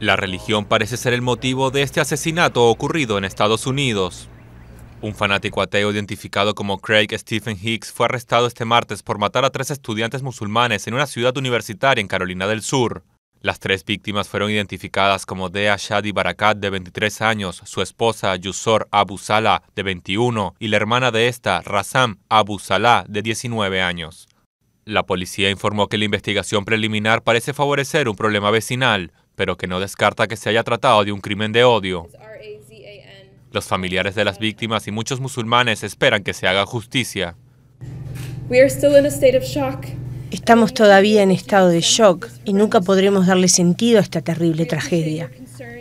La religión parece ser el motivo de este asesinato ocurrido en Estados Unidos. Un fanático ateo identificado como Craig Stephen Hicks fue arrestado este martes por matar a tres estudiantes musulmanes en una ciudad universitaria en Carolina del Sur. Las tres víctimas fueron identificadas como Dea Shadi Barakat, de 23 años, su esposa Yusor Abu Salah, de 21, y la hermana de esta, Razam Abu Salah, de 19 años. La policía informó que la investigación preliminar parece favorecer un problema vecinal, pero que no descarta que se haya tratado de un crimen de odio. Los familiares de las víctimas y muchos musulmanes esperan que se haga justicia. Estamos todavía en estado de shock y nunca podremos darle sentido a esta terrible tragedia.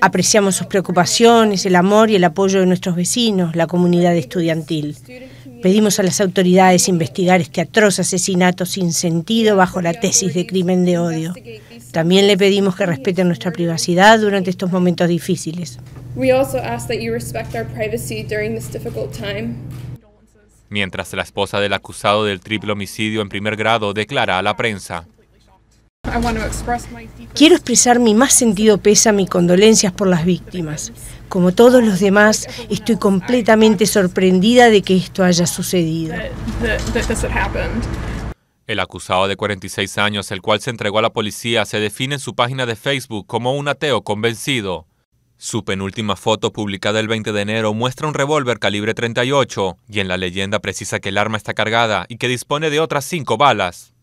Apreciamos sus preocupaciones, el amor y el apoyo de nuestros vecinos, la comunidad estudiantil. Pedimos a las autoridades investigar este atroz asesinato sin sentido bajo la tesis de crimen de odio. También le pedimos que respeten nuestra privacidad durante estos momentos difíciles. Mientras la esposa del acusado del triple homicidio en primer grado declara a la prensa. Quiero expresar mi más sentido pésame y condolencias por las víctimas. Como todos los demás, estoy completamente sorprendida de que esto haya sucedido. El acusado de 46 años, el cual se entregó a la policía, se define en su página de Facebook como un ateo convencido. Su penúltima foto, publicada el 20 de enero, muestra un revólver calibre 38 y en la leyenda precisa que el arma está cargada y que dispone de otras cinco balas.